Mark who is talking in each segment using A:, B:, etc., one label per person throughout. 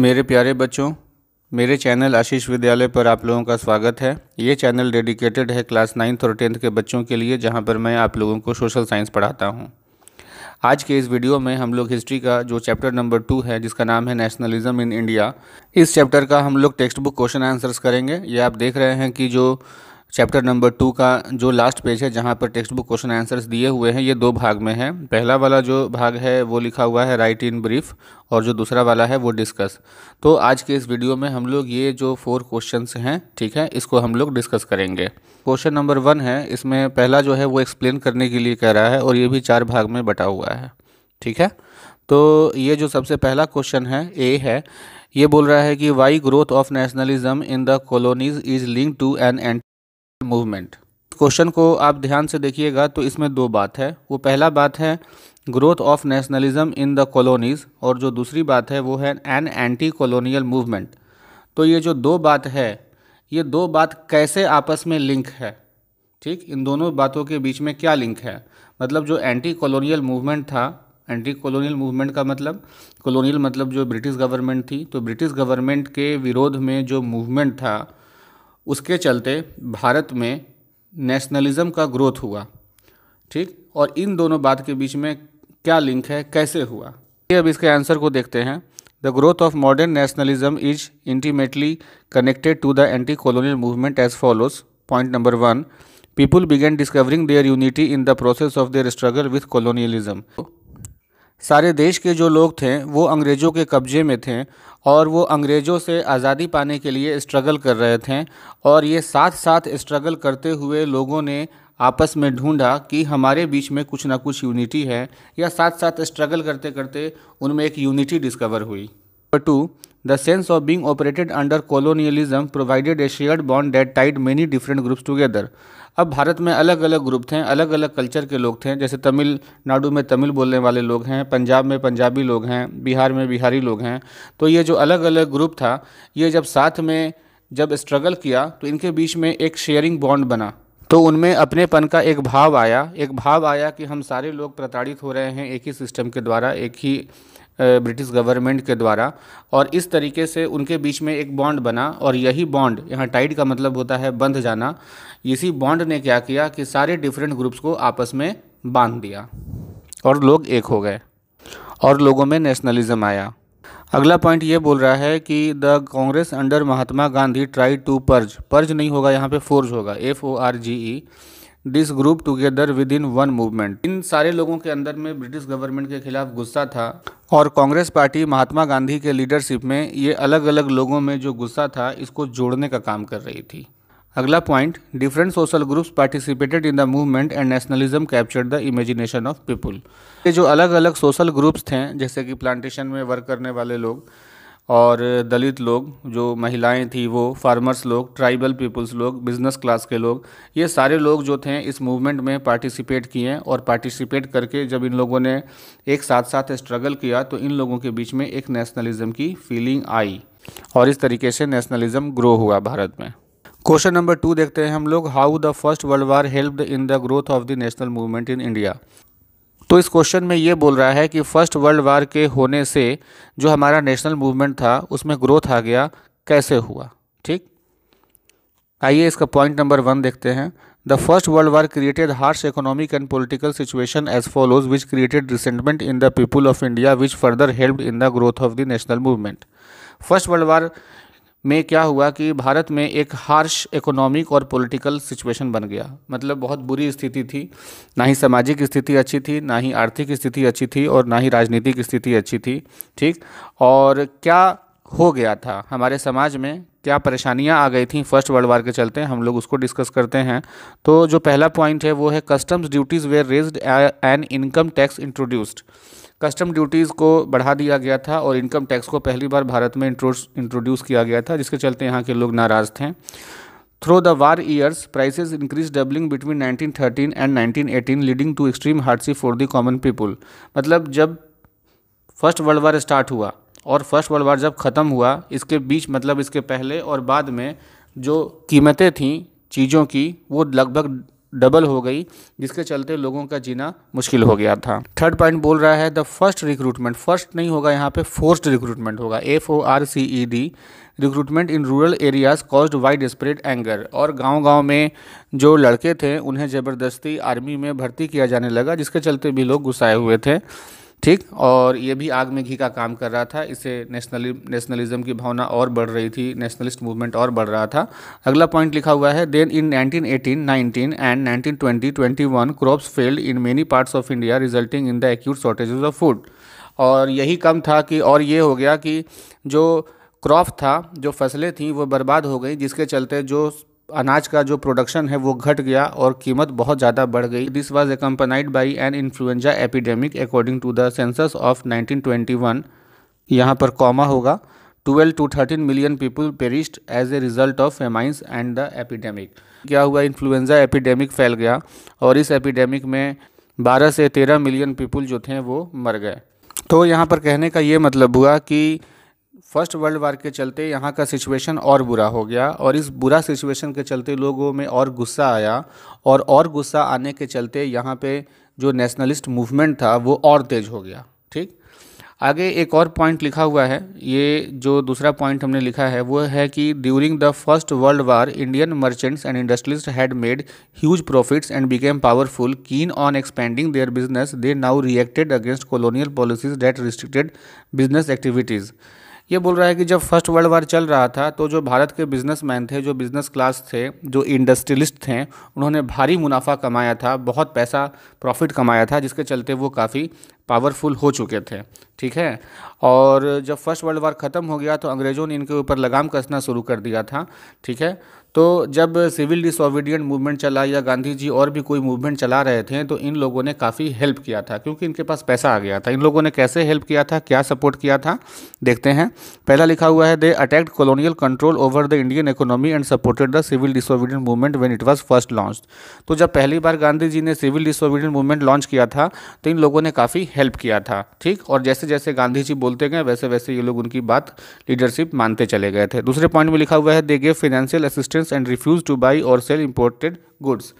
A: मेरे प्यारे बच्चों मेरे चैनल आशीष विद्यालय पर आप लोगों का स्वागत है ये चैनल डेडिकेटेड है क्लास नाइन्थ और टेंथ के बच्चों के लिए जहाँ पर मैं आप लोगों को सोशल साइंस पढ़ाता हूँ आज के इस वीडियो में हम लोग हिस्ट्री का जो चैप्टर नंबर टू है जिसका नाम है नेशनलिज्म इन इंडिया इस चैप्टर का हम लोग टेक्स्ट बुक क्वेश्चन आंसर्स करेंगे ये आप देख रहे हैं कि जो चैप्टर नंबर टू का जो लास्ट पेज है जहाँ पर टेक्स्ट बुक क्वेश्चन आंसर्स दिए हुए हैं ये दो भाग में है पहला वाला जो भाग है वो लिखा हुआ है राइट इन ब्रीफ और जो दूसरा वाला है वो डिस्कस तो आज के इस वीडियो में हम लोग ये जो फोर क्वेश्चन हैं ठीक है इसको हम लोग डिस्कस करेंगे क्वेश्चन नंबर वन है इसमें पहला जो है वो एक्सप्लेन करने के लिए कह रहा है और ये भी चार भाग में बटा हुआ है ठीक है तो ये जो सबसे पहला क्वेश्चन है ए है ये बोल रहा है कि why growth of nationalism in the colonies is link to an movement question को आप ध्यान से देखिएगा तो इसमें दो बात है वो पहला बात है growth of nationalism in the colonies और जो दूसरी बात है वो है एन एंटी कॉलोनियल मूवमेंट तो ये जो दो बात है ये दो बात कैसे आपस में लिंक है ठीक इन दोनों बातों के बीच में क्या लिंक है मतलब जो एंटी कॉलोनियल मूवमेंट था एंटी कॉलोनियल मूवमेंट का मतलब कॉलोनियल मतलब जो ब्रिटिश गवर्नमेंट थी तो ब्रिटिश गवर्नमेंट के विरोध में जो मूवमेंट था उसके चलते भारत में नेशनलिज्म का ग्रोथ हुआ ठीक और इन दोनों बात के बीच में क्या लिंक है कैसे हुआ ये अब इसके आंसर को देखते हैं the growth of modern nationalism is intimately connected to the anti colonial movement as follows point number one people began discovering their unity in the process of their struggle with colonialism सारे देश के जो लोग थे वो अंग्रेज़ों के कब्जे में थे और वो अंग्रेज़ों से आज़ादी पाने के लिए स्ट्रगल कर रहे थे और ये साथ साथ स्ट्रगल करते हुए लोगों ने आपस में ढूंढा कि हमारे बीच में कुछ ना कुछ यूनिटी है या साथ साथ स्ट्रगल करते करते उनमें एक यूनिटी डिस्कवर हुई number two the sense of being operated under colonialism provided a shared bond that tied many different groups together अब भारत में अलग अलग ग्रुप थे अलग अलग कल्चर के लोग थे जैसे तमिलनाडु में तमिल बोलने वाले लोग हैं पंजाब में पंजाबी लोग हैं बिहार में बिहारी लोग हैं तो ये जो अलग अलग ग्रुप था ये जब साथ में जब स्ट्रगल किया तो इनके बीच में एक शेयरिंग बॉन्ड बना तो उनमें अपनेपन का एक भाव आया एक भाव आया कि हम सारे लोग प्रताड़ित हो रहे हैं एक ही सिस्टम के द्वारा एक ही ब्रिटिश गवर्नमेंट के द्वारा और इस तरीके से उनके बीच में एक बॉन्ड बना और यही बॉन्ड यहाँ टाइड का मतलब होता है बंध जाना इसी बॉन्ड ने क्या किया कि सारे डिफरेंट ग्रुप्स को आपस में बांध दिया और लोग एक हो गए और लोगों में नेशनलिज्म आया अगला पॉइंट ये बोल रहा है कि the Congress under Mahatma Gandhi try to purge purge नहीं होगा यहाँ पे फोर्ज होगा F O R G E this group together within one movement इन सारे लोगों के अंदर में ब्रिटिश गवर्नमेंट के खिलाफ गुस्सा था और कांग्रेस पार्टी महात्मा गांधी के लीडरशिप में ये अलग अलग लोगों में जो गुस्सा था इसको जोड़ने का काम कर रही थी अगला point different social groups participated in the movement and nationalism captured the imagination of people ये जो अलग अलग सोशल ग्रुप्स थे जैसे कि प्लांटेशन में वर्क करने वाले लोग और दलित लोग जो महिलाएं थी वो फार्मर्स लोग ट्राइबल पीपल्स लोग बिजनेस क्लास के लोग ये सारे लोग जो थे इस मूवमेंट में पार्टिसिपेट किए और पार्टिसिपेट करके जब इन लोगों ने एक साथ साथ स्ट्रगल किया तो इन लोगों के बीच में एक नेशनलिज्म की फीलिंग आई और इस तरीके से नेशनलिज्म ग्रो हुआ भारत में क्वेश्चन नंबर टू देखते हैं हम लोग how the first world war help in the growth of the national movement in India तो इस क्वेश्चन में ये बोल रहा है कि फर्स्ट वर्ल्ड वार के होने से जो हमारा नेशनल मूवमेंट था उसमें ग्रोथ आ गया कैसे हुआ ठीक आइए इसका पॉइंट नंबर वन देखते हैं the first world war created harsh economic and political situation as follows which created resentment in the people of India which further help in the growth of the national movement first world war में क्या हुआ कि भारत में एक harsh economic और political situation बन गया मतलब बहुत बुरी स्थिति थी ना ही सामाजिक स्थिति अच्छी थी ना ही आर्थिक स्थिति अच्छी थी और ना ही राजनीतिक स्थिति अच्छी थी ठीक और क्या हो गया था हमारे समाज में क्या परेशानियां आ गई थी फर्स्ट वर्ल्ड वार के चलते हम लोग उसको डिस्कस करते हैं तो जो पहला पॉइंट है वो है customs duties were raised and income tax introduced custom duties को बढ़ा दिया गया था और इनकम टैक्स को पहली बार भारत में इंट्रोड्यूस किया गया था जिसके चलते यहाँ के लोग नाराज़ थे war years price increase doubling between nineteen thirteen 1913 nineteen 1918, leading to extreme hardship for the common people मतलब जब फर्स्ट वर्ल्ड वार स्टार्ट हुआ और फर्स्ट वर्ल्ड वार जब ख़त्म हुआ इसके बीच मतलब इसके पहले और बाद में जो कीमतें थीं चीज़ों की वो लगभग डबल हो गई जिसके चलते लोगों का जीना मुश्किल हो गया था थर्ड पॉइंट बोल रहा है द फर्स्ट रिक्रूटमेंट फर्स्ट नहीं होगा यहाँ पे फोर्स्ड रिक्रूटमेंट होगा F O R C E D recruitment in rural areas caused wide spread anger और गांव-गांव में जो लड़के थे उन्हें ज़बरदस्ती आर्मी में भर्ती किया जाने लगा जिसके चलते भी लोग गुस्साए हुए थे ठीक और ये भी आग में घी का काम कर रहा था इससे नेशनली नेशनलिज्म की भावना और बढ़ रही थी नेशनलिस्ट मूवमेंट और बढ़ रहा था अगला पॉइंट लिखा हुआ है then in 1918, 19 and 1920, 21 crops failed in many parts of India resulting in the acute shortages of food और यही कम था कि और ये हो गया कि जो क्रॉप था जो फसलें थी वो बर्बाद हो गई जिसके चलते जो अनाज का जो प्रोडक्शन है वो घट गया और कीमत बहुत ज़्यादा बढ़ गई this a accompanied by an influenza epidemic according to the census of 1921 यहाँ पर कॉमा होगा 12 to 13 million people perished as a result of famines and the epidemic क्या हुआ इन्फ्लुएंजा एपिडेमिक फैल गया और इस एपिडेमिक में 12 से 13 मिलियन पीपल जो थे वो मर गए तो यहाँ पर कहने का ये मतलब हुआ कि फर्स्ट वर्ल्ड वार के चलते यहाँ का सिचुएशन और बुरा हो गया और इस बुरा सिचुएशन के चलते लोगों में और गुस्सा आया और और गुस्सा आने के चलते यहाँ पे जो नेशनलिस्ट मूवमेंट था वो और तेज़ हो गया ठीक आगे एक और पॉइंट लिखा हुआ है ये जो दूसरा पॉइंट हमने लिखा है वो है कि during the first world war Indian merchants and industrialist had made huge profits and became powerful keen on expanding their business they now reacted against colonial policies that restricted business activities ये बोल रहा है कि जब first world वार चल रहा था तो जो भारत के बिजनेसमैन थे जो बिजनेस क्लास थे जो इंडस्ट्रियलिस्ट थे उन्होंने भारी मुनाफा कमाया था बहुत पैसा प्रॉफिट कमाया था जिसके चलते वो काफ़ी पावरफुल हो चुके थे ठीक है और जब फर्स्ट वर्ल्ड वार ख़त्म हो गया तो अंग्रेज़ों ने इनके ऊपर लगाम कसना शुरू कर दिया था ठीक है तो जब सिविल डिसऑबिडियंट मूवमेंट चला या गांधी जी और भी कोई मूवमेंट चला रहे थे तो इन लोगों ने काफ़ी हेल्प किया था क्योंकि इनके पास पैसा आ गया था इन लोगों ने कैसे हेल्प किया था क्या सपोर्ट किया था देखते हैं पहला लिखा हुआ है they attacked colonial control over the Indian economy and supported the civil disobedient movement when it was first launch तो जब पहली बार गांधी जी ने सिविल डिसऑबिडियंट मूवमेंट लॉन्च किया था तो इन लोगों ने काफ़ी हेल्प किया था ठीक और जैसे जैसे गांधी जी बोलते गए वैसे वैसे ये लोग उनकी बात लीडरशिप मानते चले गए थे दूसरे पॉइंट में लिखा हुआ है they gave financial assistance and refuse to buy or sell imported goods.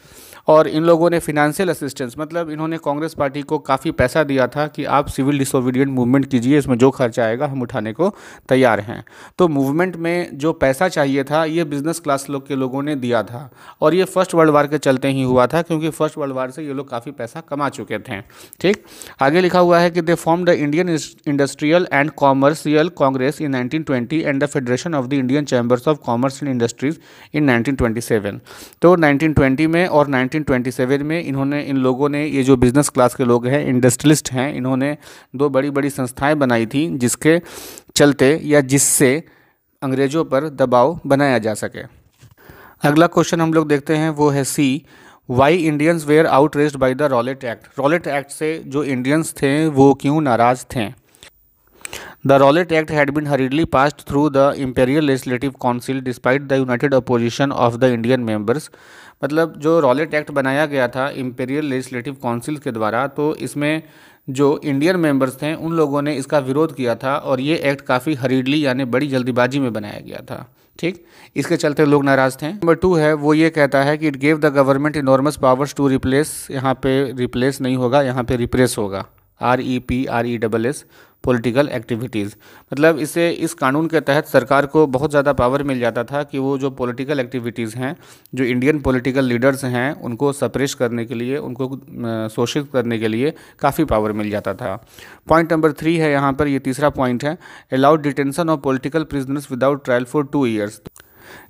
A: और इन लोगों ने फिनेंशियल असिस्टेंस मतलब इन्होंने कांग्रेस पार्टी को काफ़ी पैसा दिया था कि आप सिविल डिसोबीडियंट मूवमेंट कीजिए इसमें जो खर्चा आएगा हम उठाने को तैयार हैं तो मूवमेंट में जो पैसा चाहिए था ये बिजनेस क्लास लोग के लोगों ने दिया था और ये फर्स्ट वर्ल्ड वार के चलते ही हुआ था क्योंकि फर्स्ट वर्ल्ड वार से ये लोग काफ़ी पैसा कमा चुके थे ठीक आगे लिखा हुआ है कि they form the Indian industrial and commercial congress in nineteen and the federation of the Indian chambers of commerce and industries in nineteen तो नाइनटीन में और नाइनटीन 1927 में इन्होंने इन लोगों ने ये जो बिज़नेस क्लास के लोग हैं इंडस्ट्रियलिस्ट हैं इन्होंने दो बड़ी बड़ी संस्थाएं बनाई थी जिसके चलते या जिससे अंग्रेज़ों पर दबाव बनाया जा सके अगला क्वेश्चन हम लोग देखते हैं वो है C why Indians were outraged by the Rowlatt Act Rowlatt Act से जो इंडियंस थे वो क्यों नाराज़ थे the Rowlatt Act had been hurriedly passed through the imperial legislative council despite the united opposition of the Indian members मतलब जो Rowlatt act बनाया गया था इम्पेरियल लेजिस्लेटिव काउंसिल के द्वारा तो इसमें जो इंडियन मेंबर्स थे उन लोगों ने इसका विरोध किया था और ये एक्ट काफ़ी हरीडली यानी बड़ी जल्दीबाजी में बनाया गया था ठीक इसके चलते लोग नाराज़ थे नंबर टू है वो ये कहता है कि it gave the government enormous powers to replace यहाँ पे रिप्लेस नहीं होगा यहाँ पे रिप्रेस होगा R E P R E double S political activities मतलब इसे इस कानून के तहत सरकार को बहुत ज़्यादा पावर मिल जाता था कि वो जो पॉलिटिकल एक्टिविटीज़ हैं जो इंडियन पॉलिटिकल लीडर्स हैं उनको सप्रेस करने के लिए उनको शोषित करने के लिए काफ़ी पावर मिल जाता था पॉइंट नंबर थ्री है यहाँ पर ये तीसरा पॉइंट है allowed detention of political prisoners without trial for two years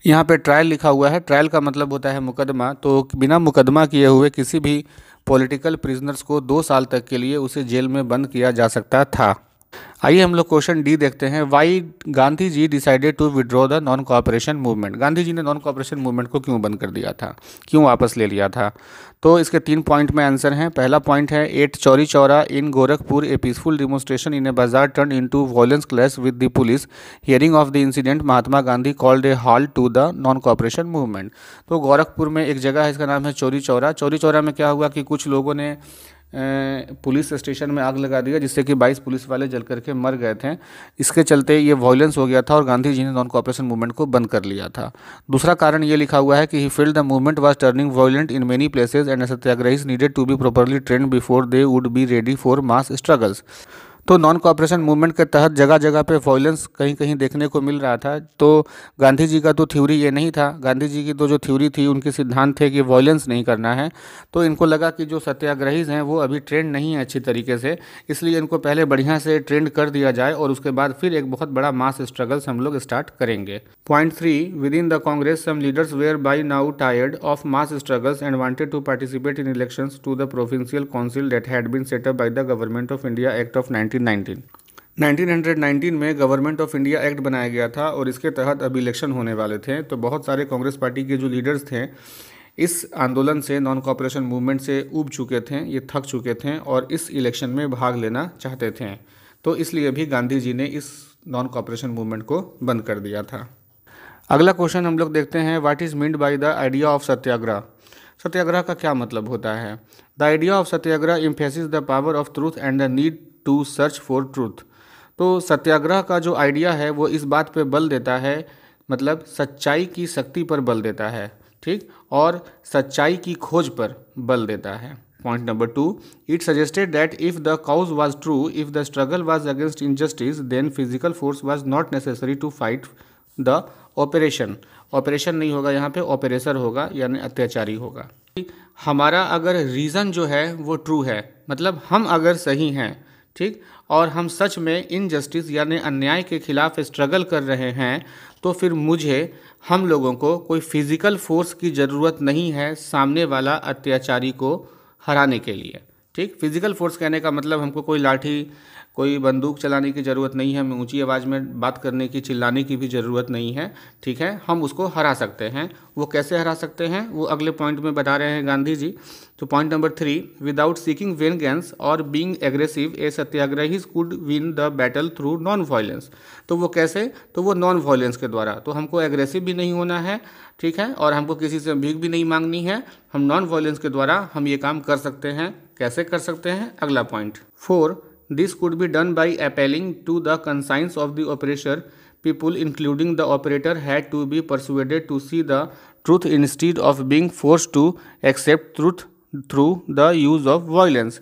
A: यहाँ पे ट्रायल लिखा हुआ है ट्रायल का मतलब होता है मुकदमा तो बिना मुकदमा किए हुए किसी भी पॉलिटिकल प्रिजनर्स को दो साल तक के लिए उसे जेल में बंद किया जा सकता था आइए हम लोग क्वेश्चन डी देखते हैं why Gandhi ji decided to withdraw the non cooperation movement Gandhi ji ने नॉन कॉपरेशन मूवमेंट को क्यों बंद कर दिया था क्यों वापस ले लिया था तो इसके तीन पॉइंट में आंसर हैं पहला पॉइंट है at Chauri Chaura in Gorakhpur a peaceful demonstration in a bazaar turn into वॉयेंस clash with the police hearing of the incident Mahatma Gandhi called a halt to the non cooperation movement तो गोरखपुर में एक जगह है इसका नाम है चौरी चौरा चौरी चौरा में क्या हुआ कि कुछ लोगों ने पुलिस स्टेशन में आग लगा दिया जिससे कि 22 पुलिस वाले जल करके मर गए थे इसके चलते ये वॉयलेंस हो गया था और गांधी जी ने नॉन कॉपरेशन मूवमेंट को बंद कर लिया था दूसरा कारण ये लिखा हुआ है कि he felt the movement was turning violent in many places and satyagrahis needed to be properly train before they would be ready for mass struggles तो नॉन कॉपरेशन मूवमेंट के तहत जगह जगह पे वॉयलेंस कहीं कहीं देखने को मिल रहा था तो गांधी जी का तो थ्योरी ये नहीं था गांधी जी की तो जो थ्योरी थी उनके सिद्धांत थे कि वॉयलेंस नहीं करना है तो इनको लगा कि जो सत्याग्रहीज हैं वो अभी ट्रेंड नहीं है अच्छी तरीके से इसलिए इनको पहले बढ़िया से ट्रेंड कर दिया जाए और उसके बाद फिर एक बहुत बड़ा मास स्ट्रगल्स हम लोग स्टार्ट करेंगे point three within the Congress some leaders were by now tired of mass struggles and wanted to participate in election to the provincial council that had been set up by the government of India act of nineteen 1919 1919 में government of India act बनाया गया था और इसके तहत अब election होने वाले थे तो बहुत सारे कांग्रेस पार्टी के जो लीडर्स थे इस आंदोलन से नॉन कॉपरेशन मूवमेंट से उब चुके थे ये थक चुके थे और इस इलेक्शन में भाग लेना चाहते थे तो इसलिए भी गांधी जी ने इस नॉन कॉपरेशन मूवमेंट को बंद कर दिया था अगला क्वेश्चन हम लोग देखते हैं what is meant by the idea of satyagraha satyagraha का क्या मतलब होता है the idea of satyagraha emphasis the power of truth and the need to search for truth तो सत्याग्रह का जो आइडिया है वो इस बात पे बल देता है मतलब सच्चाई की शक्ति पर बल देता है ठीक और सच्चाई की खोज पर बल देता है point number two it suggested that if the cause was true if the struggle was against injustice then physical force was not necessary to fight the operation operation नहीं होगा यहाँ पे ऑपरेसर होगा यानी अत्याचारी होगा हमारा अगर रीज़न जो है वो ट्रू है मतलब हम अगर सही हैं ठीक और हम सच में इनजस्टिस यानी अन्याय के खिलाफ स्ट्रगल कर रहे हैं तो फिर मुझे हम लोगों को कोई फिज़िकल फोर्स की ज़रूरत नहीं है सामने वाला अत्याचारी को हराने के लिए ठीक फिज़िकल फोर्स कहने का मतलब हमको कोई लाठी कोई बंदूक चलाने की ज़रूरत नहीं है हमें ऊँची आवाज़ में बात करने की चिल्लाने की भी ज़रूरत नहीं है ठीक है हम उसको हरा सकते हैं वो कैसे हरा सकते हैं वो अगले पॉइंट में बता रहे हैं गांधी जी तो point number three without seeking vengeance और being aggressive a satyagrahi could win the battle through non violence तो वो कैसे तो वो नॉन वायलेंस के द्वारा तो हमको एग्रेसिव भी नहीं होना है ठीक है और हमको किसी से भीख भी नहीं मांगनी है हम नॉन वायलेंस के द्वारा हम ये काम कर सकते हैं कैसे कर सकते हैं अगला point four this could be done by appealing to the conscience of the oppressor people including the oppressor had to be persuaded to see the truth instead of being force to accept truth through the use of violence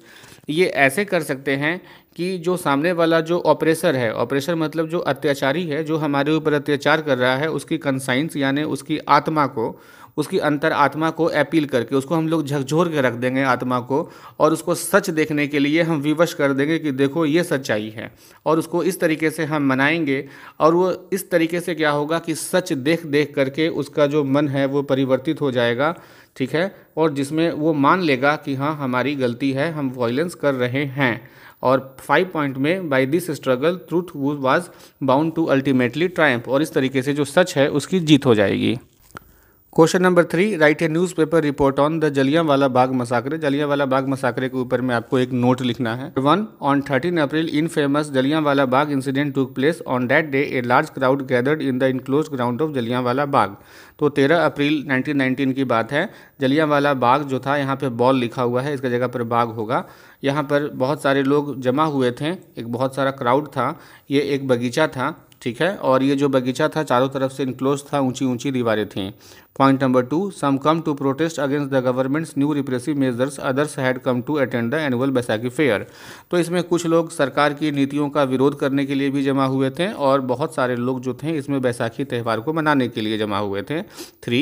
A: ये ऐसे कर सकते हैं कि जो सामने वाला जो ऑपरेशर है ऑपरेशर मतलब जो अत्याचारी है जो हमारे ऊपर अत्याचार कर रहा है उसकी कंसाइंस यानी उसकी आत्मा को उसकी अंतर आत्मा को अपील करके उसको हम लोग झकझोर के रख देंगे आत्मा को और उसको सच देखने के लिए हम विवश कर देंगे कि देखो ये सच्चाई है और उसको इस तरीके से हम मनाएंगे और वो इस तरीके से क्या होगा कि सच देख देख करके उसका जो मन है वो परिवर्तित हो जाएगा ठीक है और जिसमें वो मान लेगा कि हाँ हमारी गलती है हम वॉयलेंस कर रहे हैं और फाइव पॉइंट में by this struggle truth was bound to ultimately triumph और इस तरीके से जो सच है उसकी जीत हो जाएगी question number three write a newspaper report on the Jallianwala बाग मसाकरे वाला बाग मसाकरे के ऊपर में आपको एक नोट लिखना है one on thirteen April in famous Jallianwala Bagh incident took place on that day a large crowd gathered in the enclose ground of Jallianwala बाग तो तेरह अप्रैल नाइनटीन नाइनटीन की बात है वाला बाग जो था यहाँ पे बॉल लिखा हुआ है इसका जगह पर बाग होगा यहाँ पर बहुत सारे लोग जमा हुए थे एक बहुत सारा क्राउड था ये एक बगीचा था ठीक है और ये जो बगीचा था चारों तरफ से इनक्लोज था ऊंची ऊंची दीवारें थीं Point number two, some come to protest against the government's new repressive measures, others had come to attend the annual Baisakhi fair तो इसमें कुछ लोग सरकार की नीतियों का विरोध करने के लिए भी जमा हुए थे और बहुत सारे लोग जो थे इसमें बैसाखी त्यौहार को मनाने के लिए जमा हुए थे three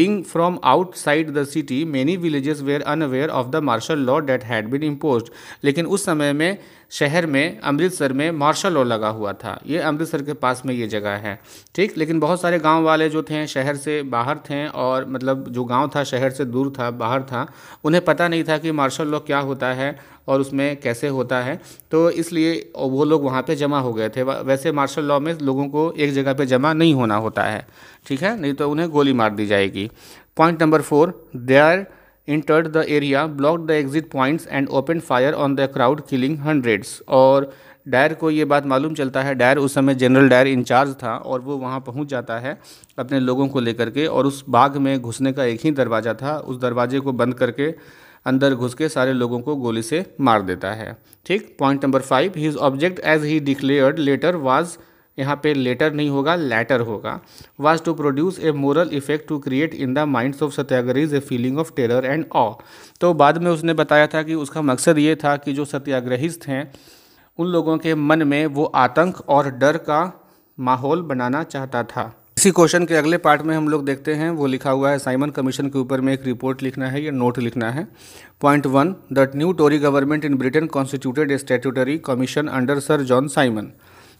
A: being from outside the city many villages were unaware of the martial law that had been impose लेकिन उस समय में शहर में अमृतसर में मार्शल लॉ लगा हुआ था ये अमृतसर के पास में ये जगह है ठीक लेकिन बहुत सारे गाँव वाले जो थे शहर से बाहर थे हैं और मतलब जो गांव था शहर से दूर था बाहर था उन्हें पता नहीं था कि मार्शल लॉ क्या होता है और उसमें कैसे होता है तो इसलिए वो लोग वहाँ पे जमा हो गए थे वैसे मार्शल लॉ में लोगों को एक जगह पे जमा नहीं होना होता है ठीक है नहीं तो उन्हें गोली मार दी जाएगी point number four they are entered the area block the exit points and open fire on the crowd killing hundreds और डायर को ये बात मालूम चलता है डायर उस समय जनरल डायर इंचार्ज था और वो वहाँ पहुँच जाता है अपने लोगों को लेकर के और उस बाग में घुसने का एक ही दरवाज़ा था उस दरवाजे को बंद करके अंदर घुस के सारे लोगों को गोली से मार देता है ठीक point number five his object as he declared later was यहाँ पे लेटर नहीं होगा लेटर होगा was to produce a moral effect to create in the minds of satyagrahis a feeling of terror and awe तो बाद में उसने बताया था कि उसका मकसद ये था कि जो सत्याग्रहीज थे उन लोगों के मन में वो आतंक और डर का माहौल बनाना चाहता था इसी क्वेश्चन के अगले पार्ट में हम लोग देखते हैं वो लिखा हुआ है साइमन कमीशन के ऊपर में एक रिपोर्ट लिखना है या नोट लिखना है point one the new Tory government in Britain constituted a statutory commission under sir John Simon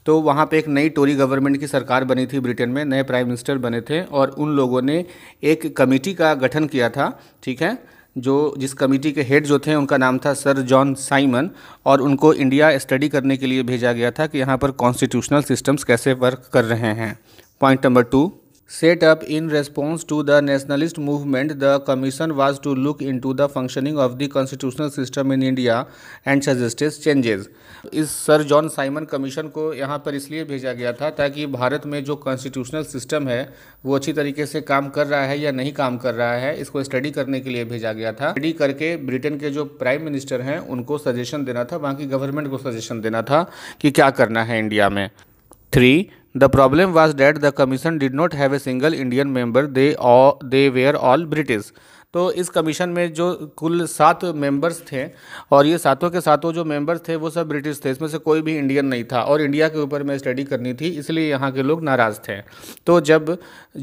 A: तो वहाँ पे एक नई टोरी गवर्नमेंट की सरकार बनी थी ब्रिटेन में नए प्राइम मिनिस्टर बने थे और उन लोगों ने एक कमेटी का गठन किया था ठीक है जो जिस कमेटी के हेड जो थे उनका नाम था सर जॉन साइमन और उनको इंडिया स्टडी करने के लिए भेजा गया था कि यहाँ पर कॉन्स्टिट्यूशनल सिस्टम्स कैसे वर्क कर रहे हैं point number two Set in response to the nationalist movement the commission was to look into the functioning of the constitutional system in India and suggested changes. इस sir John Simon commission को यहाँ पर इसलिए भेजा गया था ताकि भारत में जो कॉन्स्टिट्यूशनल सिस्टम है वो अच्छी तरीके से काम कर रहा है या नहीं काम कर रहा है इसको स्टडी करने के लिए भेजा गया था स्टडी करके ब्रिटेन के जो प्राइम मिनिस्टर हैं उनको सजेशन देना था बाकी गवर्नमेंट को सजेशन देना था कि क्या करना है इंडिया में three The problem was that the commission did not have a single Indian member, they, all, they were all British. तो इस कमीशन में जो कुल सात मेंबर्स थे और ये सातों के सातों जो मेंबर्स थे वो सब ब्रिटिश थे इसमें से कोई भी इंडियन नहीं था और इंडिया के ऊपर में स्टडी करनी थी इसलिए यहाँ के लोग नाराज़ थे तो जब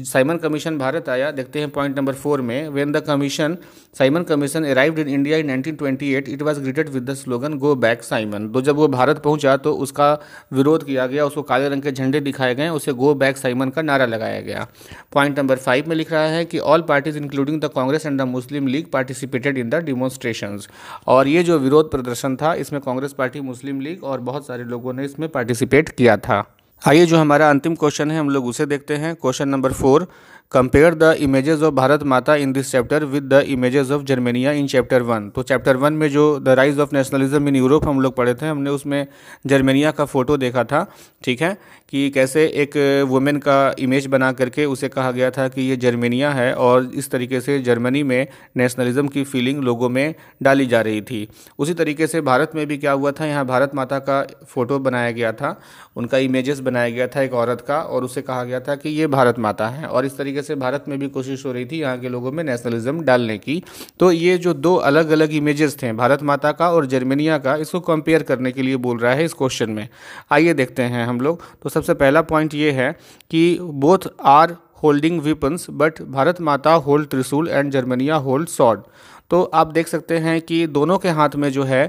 A: साइमन कमीशन भारत आया देखते हैं पॉइंट नंबर फोर में when the commission Simon commission arrived in India in eight it was greeted with the slogan go back Simon तो जब वो भारत पहुँचा तो उसका विरोध किया गया उसको काले रंग के झंडे दिखाए गए उसे गो बैक साइमन का नारा लगाया गया पॉइंट नंबर फाइव में लिख रहा है कि all parties including the Congress and the Muslim League participated in the demonstrations. और ये जो विरोध प्रदर्शन था इसमें कांग्रेस पार्टी मुस्लिम लीग और बहुत सारे लोगों ने इसमें पार्टिसिपेट किया था आइए जो हमारा अंतिम क्वेश्चन है हम लोग उसे देखते हैं question number four compare the images of Bharat Mata in this chapter with the images of Germania in chapter one तो चैप्टर वन में जो the rise of nationalism in Europe हम लोग पढ़े थे हमने उसमें जर्मेनिया का फ़ोटो देखा था ठीक है कि कैसे एक वुमेन का इमेज बना करके उसे कहा गया था कि ये जर्मेनिया है और इस तरीके से जर्मनी में नेशनलिज्म की फीलिंग लोगों में डाली जा रही थी उसी तरीके से भारत में भी क्या हुआ था यहाँ भारत माता का फ़ोटो बनाया गया था उनका इमेजेस बनाया गया था एक औरत का और उसे कहा गया था कि ये भारत माता है और इस तरीके तरीके से भारत में भी कोशिश हो रही थी यहाँ के लोगों में नेशनलिज्म डालने की तो ये जो दो अलग अलग इमेजेस थे भारत माता का और जर्मनिया का इसको कंपेयर करने के लिए बोल रहा है इस क्वेश्चन में आइए देखते हैं हम लोग तो सबसे पहला पॉइंट ये है कि both are holding weapons but Bharat Mata hold त्रिशूल एंड जर्मनिया होल्ड सॉड तो आप देख सकते हैं कि दोनों के हाथ में जो है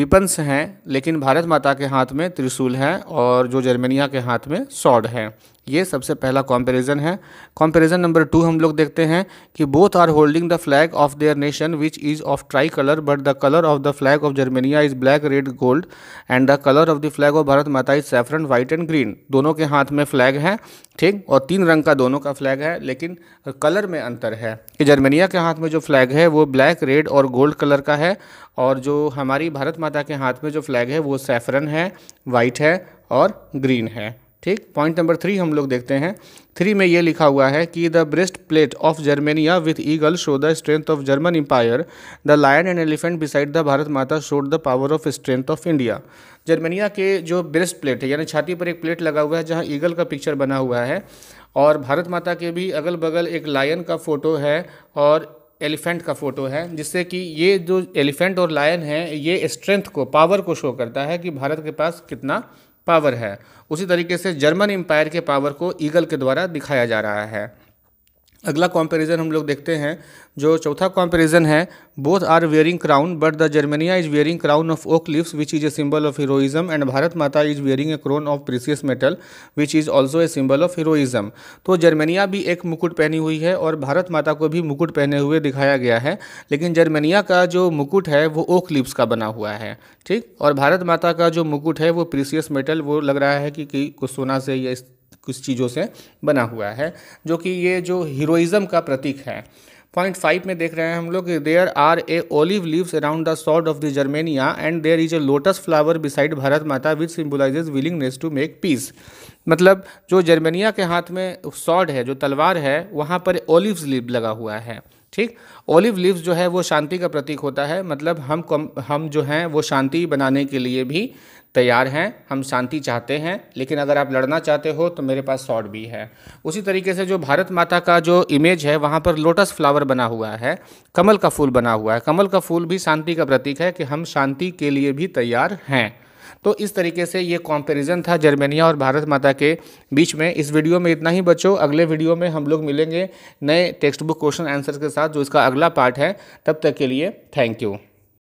A: विपन्स हैं लेकिन भारत माता के हाथ में त्रिशूल हैं और जो जर्मनिया के हाथ में सॉड है ये सबसे पहला कंपैरिजन है कंपैरिजन नंबर टू हम लोग देखते हैं कि both are holding the flag of their nation which is of tricolour but the colour of the flag of Germania is black red gold and the colour of the flag of Bharat Mata is saffron white and green दोनों के हाथ में flag है ठीक और तीन रंग का दोनों का फ्लैग है लेकिन कलर में अंतर है कि जर्मेनिया के हाथ में जो फ्लैग है वो ब्लैक रेड और गोल्ड कलर का है और जो हमारी भारत माता के हाथ में जो फ्लैग है वो सेफरन है वाइट है और ग्रीन है ठीक पॉइंट नंबर थ्री हम लोग देखते हैं थ्री में ये लिखा हुआ है कि the breast plate of Germania with eagle show the strength of German empire the lion and elephant beside the Bharat Mata showed the power of strength of India Germania के जो ब्रेस्ट प्लेट है यानी छाती पर एक प्लेट लगा हुआ है जहाँ ईगल का पिक्चर बना हुआ है और भारत माता के भी अगल बगल एक लायन का फ़ोटो है और एलिफेंट का फ़ोटो है जिससे कि ये जो एलिफेंट और लायन है ये स्ट्रेंथ को पावर को शो करता है कि भारत के पास कितना पावर है उसी तरीके से जर्मन एम्पायर के पावर को ईगल के द्वारा दिखाया जा रहा है अगला कंपैरिजन हम लोग देखते हैं जो चौथा कंपैरिजन है both are wearing crown but the Germania is wearing crown of oak leaves which is a symbol of heroism and Bharat Mata is wearing a crown of precious metal which is also a symbol of heroism तो Germania भी एक मुकुट पहनी हुई है और भारत माता को भी मुकुट पहने हुए दिखाया गया है लेकिन जर्मनिया का जो मुकुट है वो ओक लिप्स का बना हुआ है ठीक और भारत माता का जो मुकुट है वो प्रीसियस मेटल वो लग रहा है कि, कि कुछ सोना से या इस कुछ चीज़ों से बना हुआ है जो कि ये जो हीरोइज़म का प्रतीक है पॉइंट फाइव में देख रहे हैं हम लोग there are a olive leaves around the sword of the Germania and there is a lotus flower beside Bharat Mata which symbolises willingness to make peace मतलब जो जर्मेनिया के हाथ में सॉर्ड है जो तलवार है वहाँ पर ओलिव्स लीव लगा हुआ है ठीक ओलिव लीव्स जो है वो शांति का प्रतीक होता है मतलब हम कम हम जो हैं वो शांति बनाने के लिए भी तैयार हैं हम शांति चाहते हैं लेकिन अगर आप लड़ना चाहते हो तो मेरे पास शॉर्ट भी है उसी तरीके से जो भारत माता का जो इमेज है वहाँ पर लोटस फ्लावर बना हुआ है कमल का फूल बना हुआ है कमल का फूल भी शांति का प्रतीक है कि हम शांति के लिए भी तैयार हैं तो इस तरीके से ये कॉम्पेरिजन था जर्मनिया और भारत माता के बीच में इस वीडियो में इतना ही बचो अगले वीडियो में हम लोग मिलेंगे नए टेक्स्ट बुक क्वेश्चन आंसर के साथ जो इसका अगला पार्ट है तब तक के लिए थैंक यू